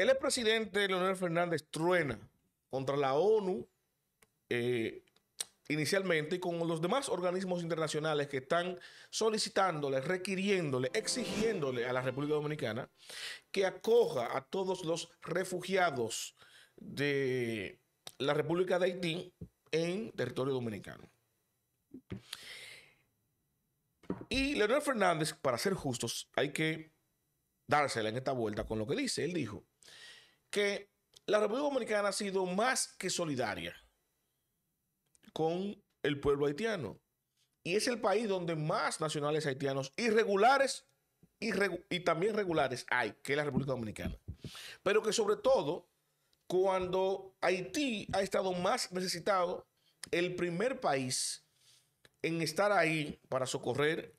El expresidente Leonel Fernández truena contra la ONU eh, inicialmente y con los demás organismos internacionales que están solicitándole, requiriéndole, exigiéndole a la República Dominicana que acoja a todos los refugiados de la República de Haití en territorio dominicano. Y Leonel Fernández, para ser justos, hay que dársela en esta vuelta con lo que dice. Él dijo que la República Dominicana ha sido más que solidaria con el pueblo haitiano. Y es el país donde más nacionales haitianos irregulares y, también regulares hay, que la República Dominicana. Pero que sobre todo, cuando Haití ha estado más necesitado, el primer país en estar ahí para socorrer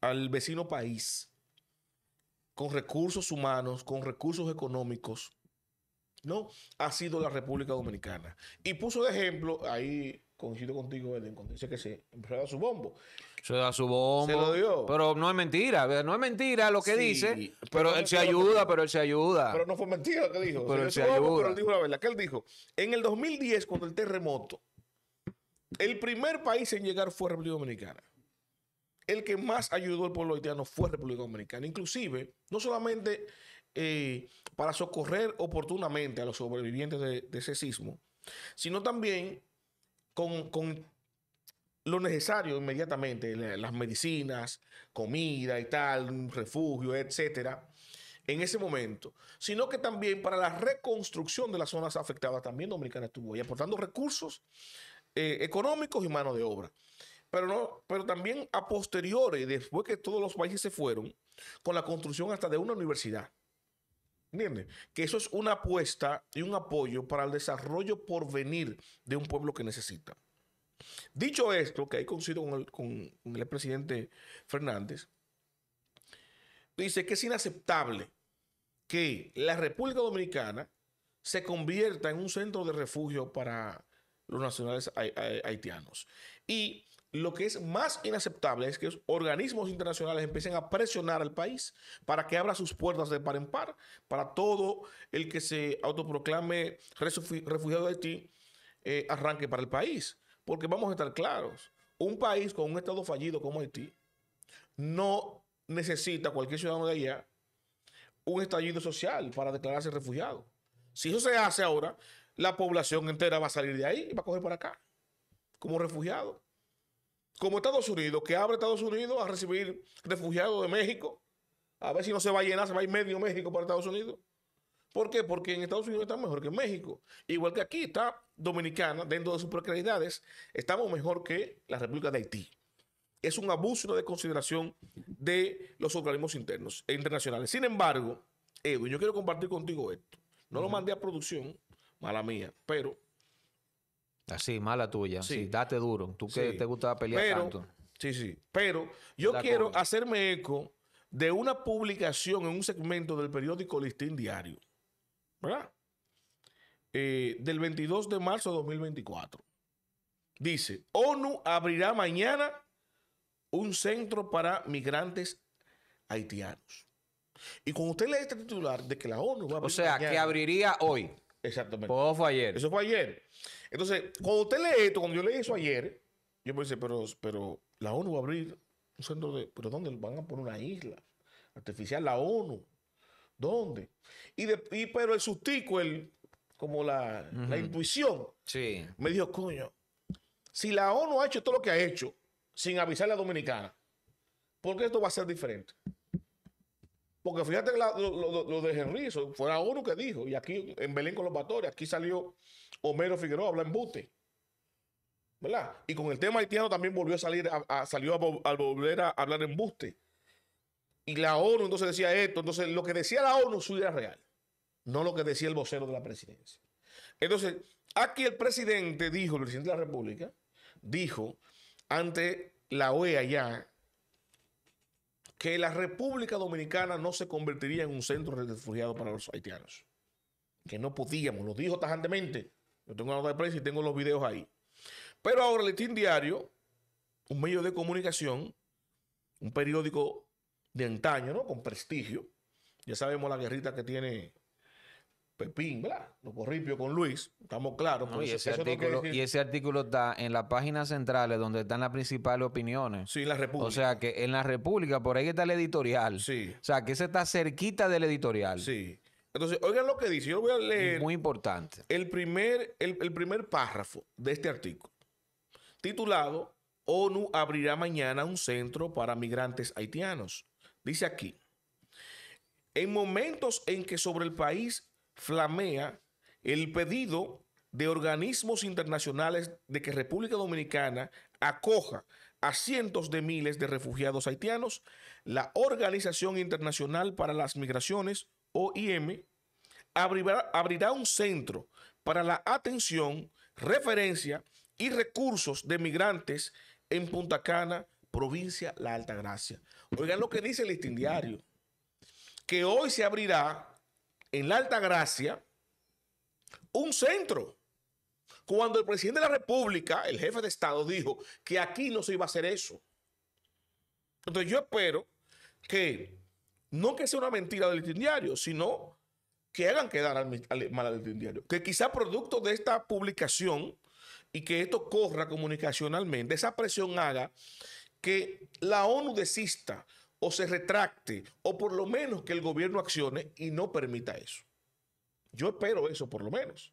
al vecino país con recursos humanos, con recursos económicos, ¿no? Ha sido la República Dominicana. Y puso de ejemplo, ahí coincido contigo, dice que se empezó a su bombo. Se da su bombo. Se lo dio. Pero no es mentira, no es mentira lo que dice, pero, él se ayuda, pero él se ayuda. Pero no fue mentira lo que dijo. Pero él se pero él dijo la verdad. ¿Qué él dijo? En el 2010, cuando el terremoto, el primer país en llegar fue República Dominicana el que más ayudó al pueblo haitiano fue República Dominicana. Inclusive, no solamente eh, para socorrer oportunamente a los sobrevivientes de, ese sismo, sino también con, lo necesario inmediatamente, las medicinas, comida y tal, refugio, etcétera, en ese momento, sino que también para la reconstrucción de las zonas afectadas, también Dominicana estuvo ahí aportando recursos eh, económicos y mano de obra. Pero, también a posteriores, después que todos los países se fueron, con la construcción hasta de una universidad. ¿Entiendes? Que eso es una apuesta y un apoyo para el desarrollo por venir de un pueblo que necesita. Dicho esto, que ahí coincido con el, con el presidente Fernández, dice que es inaceptable que la República Dominicana se convierta en un centro de refugio para los nacionales haitianos. Y lo que es más inaceptable es que los organismos internacionales empiecen a presionar al país para que abra sus puertas de par en par para todo el que se autoproclame refugiado de Haití eh, arranque para el país. Porque vamos a estar claros, un país con un Estado fallido como Haití no necesita cualquier ciudadano de allá un estallido social para declararse refugiado. Si eso se hace ahora, la población entera va a salir de ahí y va a coger para acá como refugiado como Estados Unidos, que abre Estados Unidos a recibir refugiados de México, a ver si no se va a llenar, se va a ir medio México para Estados Unidos. ¿Por qué? Porque en Estados Unidos está mejor que en México. Igual que aquí está Dominicana, dentro de sus precariedades, estamos mejor que la República de Haití. Es un abuso de consideración de los organismos internos e internacionales. Sin embargo, Edwin, yo quiero compartir contigo esto. No lo mandé a producción, mala mía, pero Así, mala tuya. Sí, date duro. Tú que te gustaba pelear tanto. Sí, sí. Pero yo quiero hacerme eco de una publicación en un segmento del periódico Listín Diario, ¿verdad? Eh, del 22 de marzo de 2024. Dice, ONU abrirá mañana un centro para migrantes haitianos. Y cuando usted lee este titular de que la ONU va a abrir... O sea, que abriría hoy. Exactamente. Eso fue ayer. Eso fue ayer. Entonces, cuando usted lee esto, cuando yo leí eso ayer, yo pensé, pero, pero la ONU va a abrir un centro de. ¿Pero dónde? Van a poner una isla artificial, la ONU. ¿Dónde? Y, pero el sustico, el, como la, intuición, sí. me dijo, coño, si la ONU ha hecho todo lo que ha hecho sin avisar a la dominicana, ¿por qué esto va a ser diferente? Porque fíjate lo, de lo, de uno que dijo, y aquí en Belén con los Batores, aquí salió Homero Figueroa a hablar en buste, ¿Verdad? Y con el tema haitiano también volvió a salir, salió a, volver a hablar en buste. Y la ONU entonces decía esto. Entonces, lo que decía la ONU suya real, no lo que decía el vocero de la presidencia. Entonces, aquí el presidente dijo, el presidente de la República, dijo ante la OEA ya que la República Dominicana no se convertiría en un centro de refugiados para los haitianos. Que no podíamos, lo dijo tajantemente. Yo tengo la nota de prensa y tengo los videos ahí. Pero ahora el Listín Diario, un medio de comunicación, un periódico de antaño, ¿no? Con prestigio. Ya sabemos la guerrita que tiene Pepín, ¿verdad? Los corripio con Luis, estamos claros. y, ese artículo, y, ese artículo, está en las páginas centrales donde están las principales opiniones. Sí, en la República. O sea que en la República, por ahí está el editorial. Sí. O sea que ese está cerquita del editorial. Sí. Entonces, oigan lo que dice, yo voy a leer. Muy importante. El primer, el primer párrafo de este artículo, titulado ONU abrirá mañana un centro para migrantes haitianos. Dice aquí, en momentos en que sobre el país flamea el pedido de organismos internacionales de que República Dominicana acoja a cientos de miles de refugiados haitianos, la Organización Internacional para las Migraciones, OIM, abrirá, un centro para la atención, referencia y recursos de migrantes en Punta Cana, provincia La Alta Gracia Oigan lo que dice el listín diario, que hoy se abrirá en la Alta Gracia un centro. Cuando el presidente de la República, el jefe de Estado, dijo que aquí no se iba a hacer eso. Entonces yo espero que no que sea una mentira del diario, sino que hagan quedar e-, mal al diario. Que quizá producto de esta publicación y que esto corra comunicacionalmente, esa presión haga que la ONU desista o se retracte o por lo menos que el gobierno accione y no permita eso. Yo espero eso por lo menos.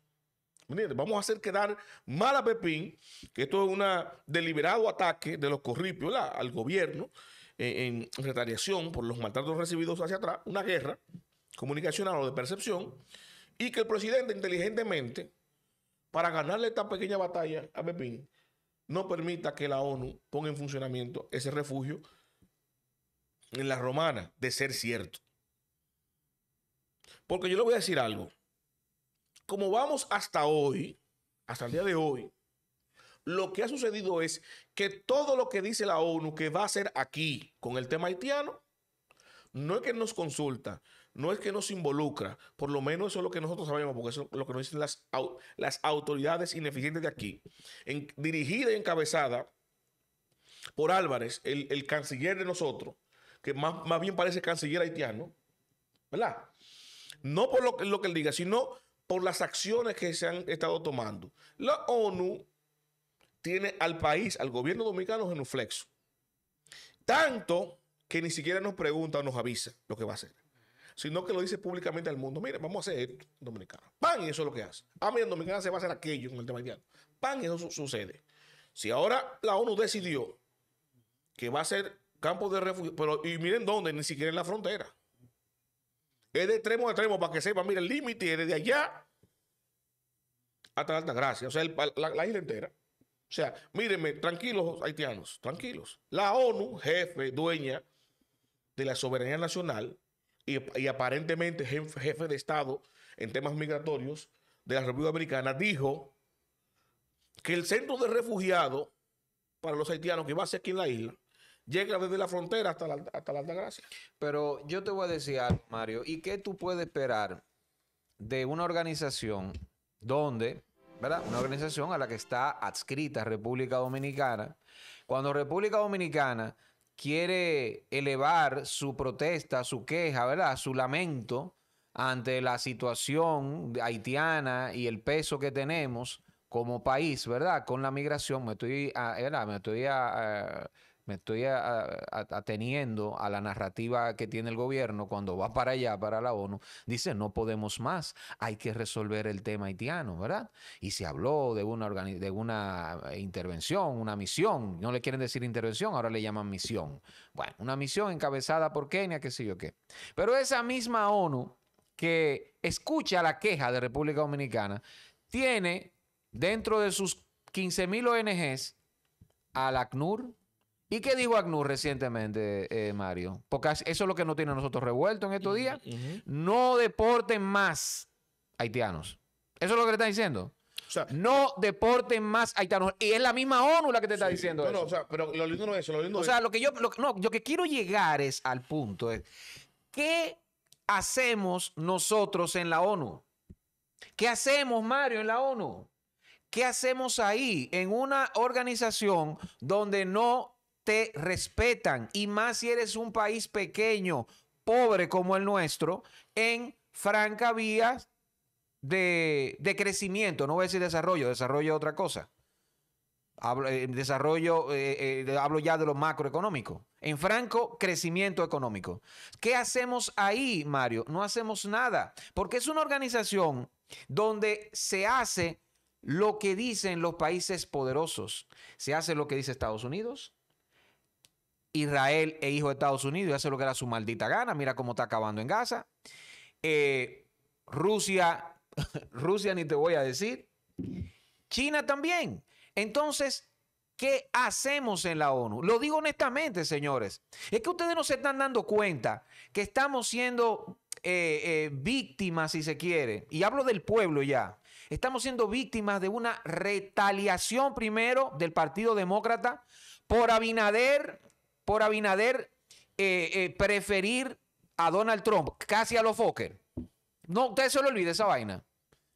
Vamos a hacer quedar mal a Pepín, que esto es un deliberado ataque de los corripios al gobierno en, eh, en, retaliación por los maltratos recibidos hacia atrás, una guerra comunicacional o de percepción, y que el presidente inteligentemente, para ganarle esta pequeña batalla a Pepín, no permita que la ONU ponga en funcionamiento ese refugio en la romana de ser cierto. Porque yo le voy a decir algo. Como vamos hasta hoy, hasta el día de hoy, lo que ha sucedido es que todo lo que dice la ONU que va a hacer aquí con el tema haitiano, no es que nos consulta, no es que nos involucra, por lo menos eso es lo que nosotros sabemos, porque eso es lo que nos dicen las, autoridades ineficientes de aquí, dirigida y encabezada por Álvarez, el, el canciller de nosotros, que más, bien parece canciller haitiano, ¿verdad? No por lo, lo que él diga, sino por las acciones que se han estado tomando. La ONU tiene al país, al gobierno dominicano en un flexo. Tanto que ni siquiera nos pregunta o nos avisa lo que va a hacer, sino que lo dice públicamente al mundo. Mire, vamos a hacer esto, dominicano. ¡Pan! Y eso es lo que hace. Ah, mira, en Dominicana se va a hacer aquello en el tema haitiano. ¡Pan! Y eso sucede. Si ahora la ONU decidió que va a ser campos de refugio, pero y miren dónde, ni siquiera en la frontera. Es de extremo a extremo, para que sepan, miren, el límite es desde allá hasta Altagracia, o sea, la, isla entera. O sea, mírenme, tranquilos haitianos, tranquilos. La ONU, jefe, dueña de la soberanía nacional y, aparentemente jefe, de Estado en temas migratorios de la República Americana, dijo que el centro de refugiados para los haitianos que va a ser aquí en la isla llega desde la frontera hasta la, hasta la Altagracia. Pero yo te voy a decir Mario, ¿y qué tú puedes esperar de una organización donde, ¿verdad? Una organización a la que está adscrita República Dominicana. Cuando República Dominicana quiere elevar su protesta, su queja, ¿verdad? Su lamento ante la situación haitiana y el peso que tenemos como país, ¿verdad? Con la migración, me estoy, ah, ¿verdad? Me estoy ah, ah, me estoy ateniendo a la narrativa que tiene el gobierno cuando va para allá, para la ONU, dice no podemos más, hay que resolver el tema haitiano, ¿verdad? Y se habló de una, de una eh, intervención, una misión, no le quieren decir intervención, ahora le llaman misión. Bueno, una misión encabezada por Kenia, qué sé yo qué. Pero esa misma ONU que escucha la queja de República Dominicana, tiene dentro de sus 15.000 ONGs al ACNUR, ¿Y qué dijo ACNUR recientemente, eh, Mario? Porque eso es lo que nos tiene nosotros revuelto en estos días. No deporten más haitianos. Eso es lo que le están diciendo. no deporten más haitianos. Y es la misma ONU la que te está diciendo eso. o pero lo lindo no es eso. Lo lindo o es... sea, lo que yo, no, que quiero llegar es al punto es, ¿qué hacemos nosotros en la ONU? ¿Qué hacemos, Mario, en la ONU? ¿Qué hacemos ahí en una organización donde no respetan y más si eres un país pequeño, pobre como el nuestro, en franca vía de, de, crecimiento, no voy a decir desarrollo, desarrollo es otra cosa. Hablo, eh, desarrollo, eh, eh, hablo ya de lo macroeconómico. En franco, crecimiento económico. ¿Qué hacemos ahí, Mario? No hacemos nada, porque es una organización donde se hace lo que dicen los países poderosos. Se hace lo que dice Estados Unidos, Israel e hijo de Estados Unidos y hace lo que era su maldita gana. Mira cómo está acabando en Gaza. Eh, Rusia, Rusia ni te voy a decir. China también. Entonces, ¿qué hacemos en la ONU? Lo digo honestamente, señores. Es que ustedes no se están dando cuenta que estamos siendo eh, eh, víctimas, si se quiere. Y hablo del pueblo ya. Estamos siendo víctimas de una retaliación primero del Partido Demócrata por Abinader por Abinader eh, eh, preferir a Donald Trump, casi a los Fokker. No, usted se lo olvide esa vaina.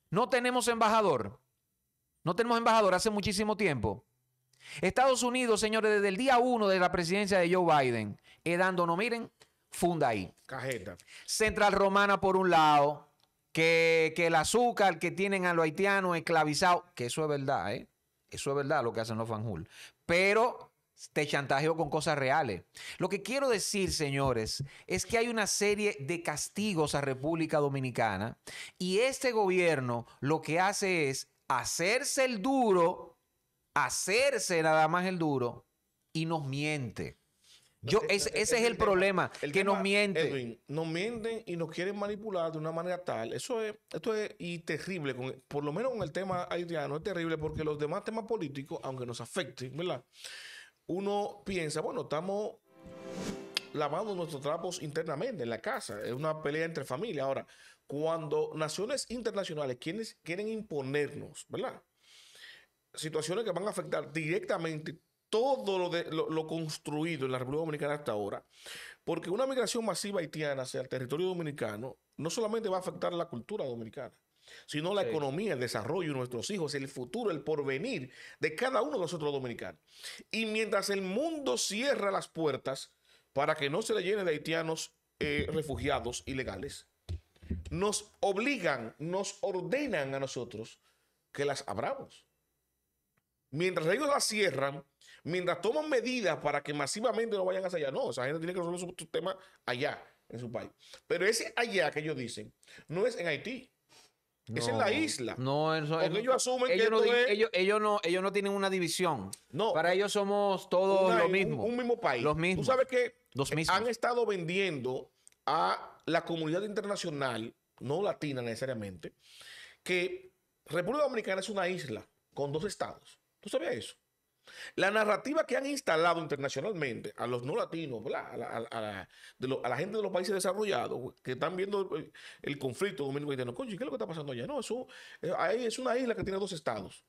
No tenemos embajador. No tenemos embajador hace muchísimo tiempo. Estados Unidos, señores, desde el día uno de la presidencia de Joe Biden, dando no miren, funda ahí. Cajeta. Central Romana por un lado, que, que el azúcar que tienen a los haitianos esclavizados, que eso es verdad, ¿eh? Eso es verdad lo que hacen los fanjul. Pero te chantajeo con cosas reales. Lo que quiero decir, señores, es que hay una serie de castigos a República Dominicana y este gobierno lo que hace es hacerse el duro, hacerse nada más el duro y nos miente. Yo, ese, es, el, problema, que nos miente Edwin, nos mienten y nos quieren manipular de una manera tal. Eso es, esto es y terrible. por lo menos con el tema haitiano es terrible porque los demás temas políticos, aunque nos afecten, ¿verdad? uno piensa, bueno, estamos lavando nuestros trapos internamente en la casa. Es una pelea entre familias. Ahora, cuando naciones internacionales quieren, imponernos, ¿verdad? Situaciones que van a afectar directamente todo lo, de, construido en la República Dominicana hasta ahora, porque una migración masiva haitiana hacia el territorio dominicano no solamente va a afectar la cultura dominicana, sino la economía, el desarrollo de nuestros hijos, el futuro, el porvenir de cada uno de nosotros dominicanos. Y mientras el mundo cierra las puertas para que no se le llene de haitianos eh, refugiados ilegales, nos obligan, nos ordenan a nosotros que las abramos. Mientras ellos las cierran, mientras toman medidas para que masivamente no vayan hacia allá, no, esa gente tiene que resolver su tema allá, en su país. Pero ese allá que ellos dicen no es en Haití, es en la isla. No, eso, Porque ellos asumen que no, ellos, no, ellos no tienen una división. No. Para eh, ellos somos todos lo mismo. Un, mismo país. Los mismos. Tú sabes que han estado vendiendo a la comunidad internacional, no latina necesariamente, que República Dominicana es una isla con dos estados. ¿Tú sabías eso? La narrativa que han instalado internacionalmente a los no latinos, a la, gente de los países desarrollados que están viendo eh, el, conflicto dominicano, coño, ¿qué es lo que está pasando allá? No, eh, es una isla que tiene dos estados.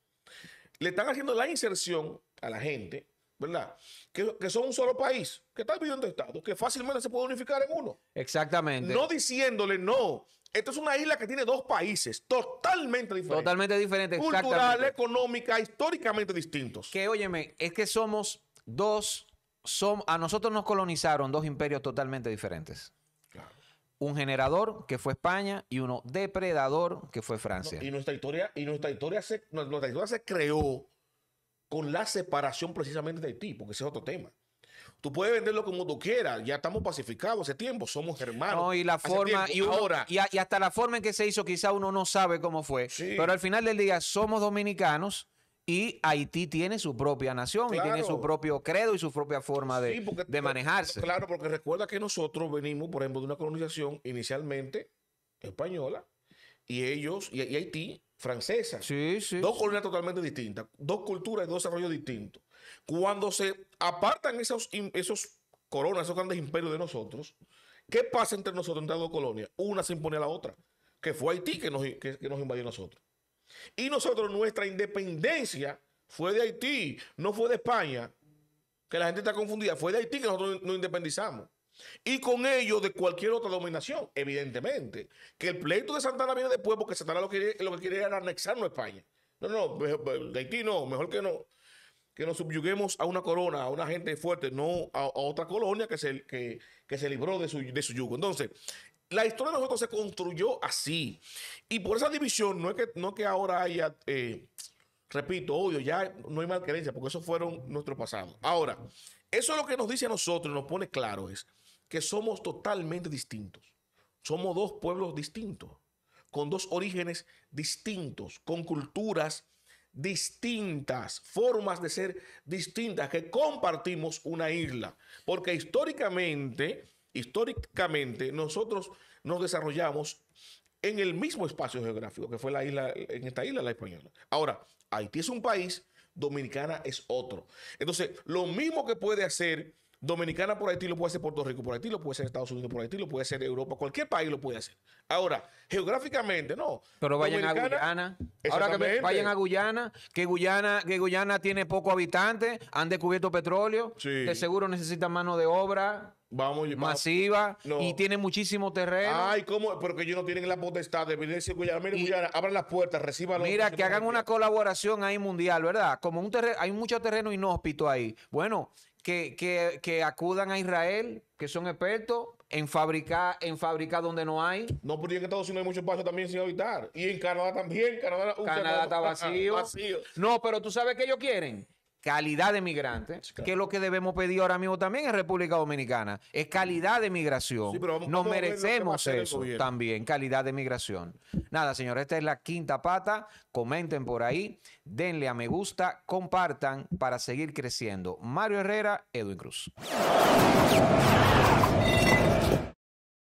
Le están haciendo la inserción a la gente, ¿verdad? Que, que son un solo país, que están viviendo estados, que fácilmente se puede unificar en uno. Exactamente. No diciéndole, no, esto es una isla que tiene dos países totalmente diferentes. Totalmente diferentes. Cultural, económica, históricamente distintos. Que óyeme, es que somos dos, a nosotros nos colonizaron dos imperios totalmente diferentes. Un generador, que fue España, y uno depredador, que fue Francia. y nuestra historia, y nuestra historia, se, nuestra historia se creó con la separación precisamente de Haití, porque ese es otro tema. Tú puedes venderlo como tú quieras. Ya estamos pacificados hace tiempo, somos hermanos. No, y la forma, y, y, hasta la forma en que se hizo, quizá uno no sabe cómo fue. Pero al final del día, somos dominicanos. Y Haití tiene su propia nación y tiene su propio credo y su propia forma de, de manejarse. Claro, porque recuerda que nosotros venimos, por ejemplo, de una colonización inicialmente española y ellos, y, y Haití, francesa. Sí, sí. Dos colonias totalmente distintas, dos culturas y dos desarrollos distintos. Cuando se apartan esos, esos coronas, esos grandes imperios de nosotros, ¿qué pasa entre nosotros, entre las dos colonias? Una se impone a la otra, que fue Haití que nos, invadió a nosotros. Y nosotros, nuestra independencia fue de Haití, no fue de España, que la gente está confundida, fue de Haití que nosotros nos independizamos. Y con ello de cualquier otra dominación, evidentemente. Que el pleito de Santana viene después porque Santana lo, lo que quiere era anexarnos a España. No, no, de Haití no, mejor que no que nos subyuguemos a una corona, a una gente fuerte, no a, otra colonia que se, que, que se libró de su, yugo. Entonces, la historia de nosotros se construyó así. Y por esa división, no es que, no que ahora haya, eh, repito, odio, ya no hay malquerencia, porque esos fueron nuestros pasados. Ahora, eso es lo que nos dice a nosotros, nos pone claro, es que somos totalmente distintos. Somos dos pueblos distintos, con dos orígenes distintos, con culturas distintas distintas, formas de ser distintas, que compartimos una isla. Porque históricamente, históricamente, nosotros nos desarrollamos en el mismo espacio geográfico que fue la isla, en esta isla la española. Ahora, Haití es un país, Dominicana es otro. Entonces, lo mismo que puede hacer Dominicana por Haití lo puede ser Puerto Rico por Haití, lo puede ser Estados Unidos por Haití, lo puede hacer Europa, cualquier país lo puede hacer. Ahora, geográficamente, no. Pero vayan a Guyana. Ahora que vayan a Guyana, que Guyana, que Guyana tiene pocos habitantes, han descubierto petróleo, sí. seguro necesitan mano de obra. masiva y tiene muchísimo terreno. Ay, ¿cómo? Porque ellos no tienen la potestad de venir a Guyana. Mira, Guyana, abran las puertas, reciban Mira, que hagan una colaboración ahí mundial, ¿verdad? Como un terreno, hay mucho terreno inhóspito ahí. Bueno, que, que, acudan a Israel, que son expertos en fabricar, en fabricar donde no hay. No, porque en Estados Unidos hay muchos pasos también sin habitar. Y en Canadá también. Canadá, está vacío. vacío. No, pero tú sabes que ellos quieren calidad de migrante, que es lo que debemos pedir ahora mismo también en República Dominicana, es calidad de migración. Nos merecemos eso también, calidad de migración. Nada, señores, esta es la quinta pata. Comenten por ahí, denle a me gusta, compartan para seguir creciendo. Mario Herrera, Edwin Cruz.